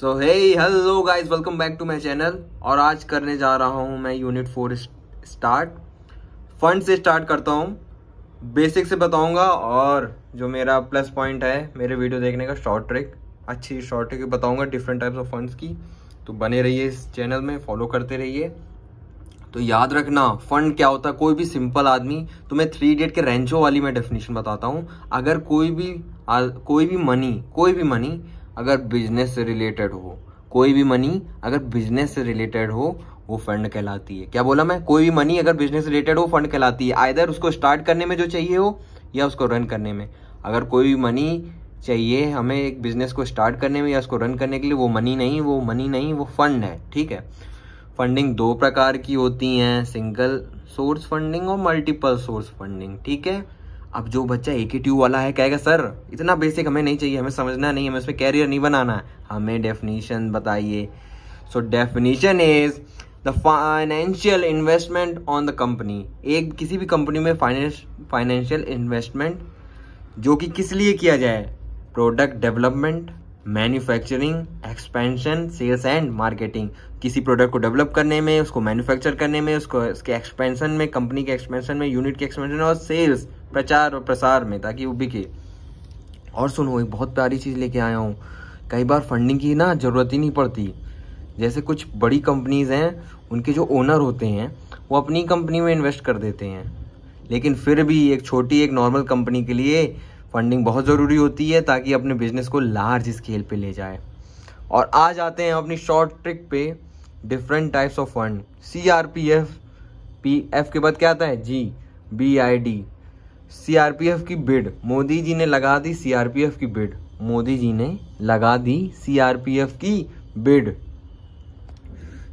so hey hello guys welcome back to my channel और आज करने जा रहा हूँ मैं यूनिट फोर स्टार्ट फंड से स्टार्ट करता हूँ बेसिक से बताऊँगा और जो मेरा प्लस पॉइंट है मेरे वीडियो देखने का शॉर्ट ट्रिक अच्छी शॉर्ट ट्रिक बताऊँगा डिफरेंट टाइप्स ऑफ फंड्स की तो बने रहिए इस चैनल में फॉलो करते रहिए तो याद रखना फंड क्या होता है कोई भी सिंपल आदमी तो मैं थ्री इडियट के रेंचो वाली मैं डेफिनेशन बताता हूँ अगर कोई भी आ, कोई भी मनी कोई भी मनी अगर बिजनेस से रिलेटेड हो कोई भी मनी अगर बिजनेस से रिलेटेड हो वो फंड कहलाती है क्या बोला मैं कोई भी मनी अगर बिजनेस रिलेटेड हो फंड कहलाती है आइधर उसको स्टार्ट करने में जो चाहिए हो या उसको रन करने में अगर कोई भी मनी चाहिए हमें एक बिजनेस को स्टार्ट करने में या उसको रन करने के लिए वो मनी नहीं वो मनी नहीं वो फंड है ठीक है फंडिंग दो प्रकार की होती हैं सिंगल सोर्स फंडिंग और मल्टीपल सोर्स फंडिंग ठीक है अब जो बच्चा एक ही ट्यूब वाला है कहेगा सर इतना बेसिक हमें नहीं चाहिए हमें समझना नहीं हमें इसमें कैरियर नहीं बनाना है हमें डेफिनेशन बताइए so definition is the financial investment on the company एक किसी भी कंपनी में फाइनेंशियल इन्वेस्टमेंट जो कि किस लिए किया जाए product development manufacturing expansion sales and marketing किसी प्रोडक्ट को डेवलप करने में उसको मैन्युफैक्चर करने में उसको उसके एक्सपेंशन में कंपनी के एक्सपेंशन में यूनिट के एक्सपेंशन और सेल्स प्रचार और प्रसार में ताकि वो बिके और सुनो एक बहुत प्यारी चीज़ लेके आया हूँ कई बार फंडिंग की ना ज़रूरत ही नहीं पड़ती जैसे कुछ बड़ी कंपनीज़ हैं उनके जो ओनर होते हैं वो अपनी कंपनी में इन्वेस्ट कर देते हैं लेकिन फिर भी एक छोटी एक नॉर्मल कंपनी के लिए फंडिंग बहुत ज़रूरी होती है ताकि अपने बिजनेस को लार्ज स्केल पे ले जाए और आज आते हैं अपनी शॉर्ट ट्रिक पे different types of fund C R P F P F के बाद क्या आता है जी B I D C R P F की बिड मोदी जी ने लगा दी सी आर पी एफ की बिड मोदी जी ने लगा दी सी आर पी एफ की बिड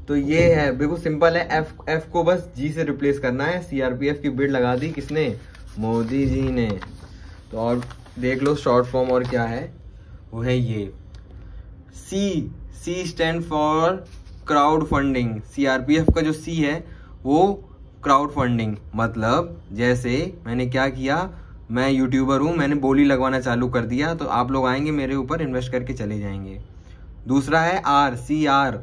तो ये है बिल्कुल सिंपल है एफ एफ को बस जी से रिप्लेस करना है सी आर पी एफ की बिड लगा दी किसने मोदी जी ने तो और देख लो शॉर्ट फॉर्म और क्या है वो है ये C C stand for crowd funding F का जो सी है वो क्राउड फंडिंग मतलब जैसे मैंने क्या किया मैं यूट्यूबर हूँ मैंने बोली लगवाना चालू कर दिया तो आप लोग आएंगे मेरे ऊपर इन्वेस्ट करके चले जाएंगे दूसरा है आर सी आर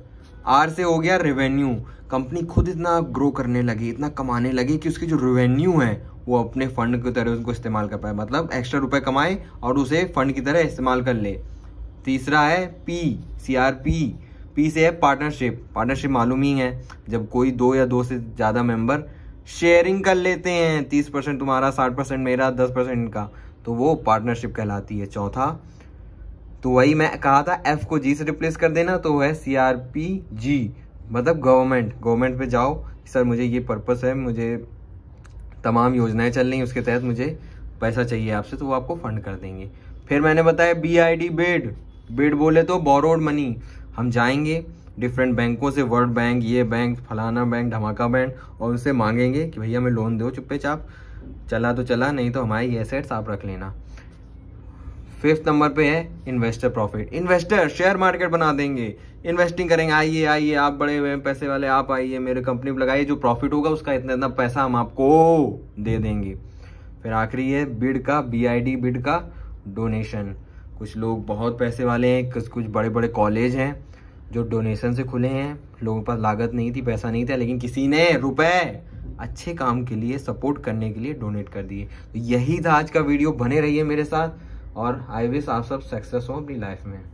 आर से हो गया रेवेन्यू कंपनी खुद इतना ग्रो करने लगी इतना कमाने लगी कि उसकी जो रेवेन्यू है वो अपने फंड की तरह उसको इस्तेमाल कर पाए मतलब एक्स्ट्रा रुपए कमाए और उसे फंड की तरह इस्तेमाल कर ले तीसरा है P C R P P से है पार्टनरशिप पार्टनरशिप मालूम ही है जब कोई दो या दो से ज़्यादा मेंबर शेयरिंग कर लेते हैं तीस परसेंट तुम्हारा साठ परसेंट मेरा दस परसेंट का तो वो पार्टनरशिप कहलाती है चौथा तो वही मैं कहा था एफ को जी से रिप्लेस कर देना तो है सी आर पी जी मतलब गवर्नमेंट गवर्नमेंट पे जाओ सर मुझे ये पर्पस है मुझे तमाम योजनाएं चल रही उसके तहत मुझे पैसा चाहिए आपसे तो वो आपको फंड कर देंगे फिर मैंने बताया B I D bed bid बोले तो बोरोड मनी हम जाएंगे डिफरेंट बैंकों से वर्ल्ड बैंक ये बैंक फलाना बैंक धमाका बैंक और उनसे मांगेंगे कि भैया हमें लोन दो चुप्पे चाप चला तो चला नहीं तो हमारी एसेट्स आप रख लेना फिफ्थ नंबर पे है investor profit investor share market बना देंगे इन्वेस्टिंग करेंगे आइए आइए आप बड़े हुए पैसे वाले आप आइए मेरे कंपनी पर लगाइए जो प्रॉफिट होगा उसका इतना इतना पैसा हम आपको दे देंगे फिर आखिरी है बिड का बी आई डी बिड का डोनेशन कुछ लोग बहुत पैसे वाले हैं कुछ कुछ बड़े बड़े कॉलेज हैं जो डोनेशन से खुले हैं लोगों के पास लागत नहीं थी पैसा नहीं था लेकिन किसी ने रुपए अच्छे काम के लिए सपोर्ट करने के लिए डोनेट कर दिए तो यही था आज का वीडियो बने रहिए मेरे साथ और आई विश आप सब सक्सेस हो अपनी लाइफ में